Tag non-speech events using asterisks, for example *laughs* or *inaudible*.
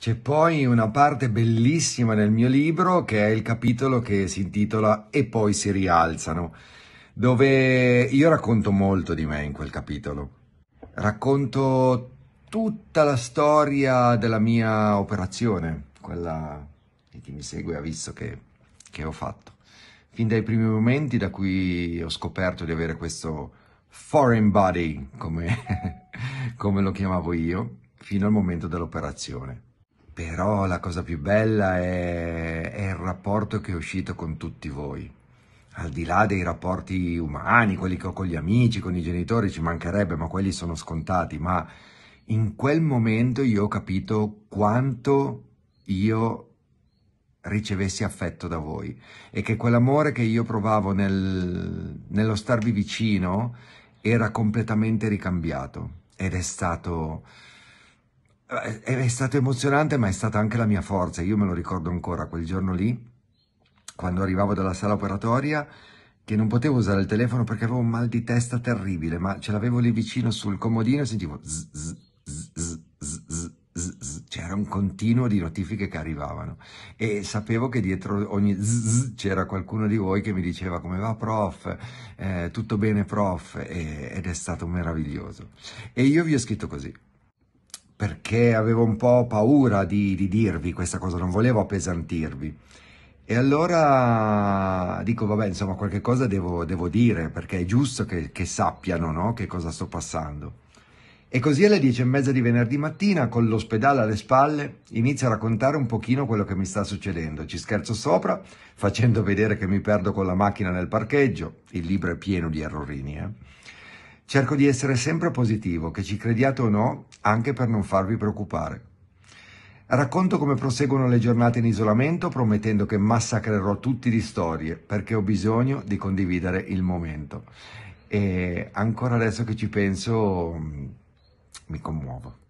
C'è poi una parte bellissima nel mio libro che è il capitolo che si intitola E poi si rialzano, dove io racconto molto di me in quel capitolo. Racconto tutta la storia della mia operazione, quella che chi mi segue ha visto che, che ho fatto. Fin dai primi momenti da cui ho scoperto di avere questo foreign body, come, *laughs* come lo chiamavo io, fino al momento dell'operazione però la cosa più bella è, è, il rapporto che è uscito con tutti voi. Al di là dei rapporti umani, quelli che ho con gli amici, con i genitori, ci mancherebbe, ma quelli sono scontati. Ma in quel momento io ho capito quanto io ricevessi affetto da voi e che quell'amore che io provavo nel, nello starvi vicino era completamente ricambiato ed è stato eh, è, stato emozionante, ma è stata anche la mia forza. Io me lo ricordo ancora quel giorno lì, quando arrivavo dalla sala operatoria, che non potevo usare il telefono perché avevo un mal di testa terribile, ma ce l'avevo lì vicino sul comodino e sentivo c'era un continuo di notifiche che arrivavano e sapevo che dietro ogni zzz c'era qualcuno di voi che mi diceva come va prof, eh, tutto bene prof e, ed è stato meraviglioso. E io vi ho scritto così perché avevo un po' paura di, di dirvi questa cosa, non volevo appesantirvi. E allora dico, vabbè, insomma, qualche cosa devo, devo dire, perché è giusto che, che sappiano no? che cosa sto passando. E così alle dieci e mezza di venerdì mattina, con l'ospedale alle spalle, inizio a raccontare un pochino quello che mi sta succedendo. Ci scherzo sopra, facendo vedere che mi perdo con la macchina nel parcheggio. Il libro è pieno di errorini, eh. Cerco di essere sempre positivo, che ci crediate o no, anche per non farvi preoccupare. Racconto come proseguono le giornate in isolamento promettendo che massacrerò tutti di storie perché ho bisogno di condividere il momento. E ancora adesso che ci penso mm, mi commuovo.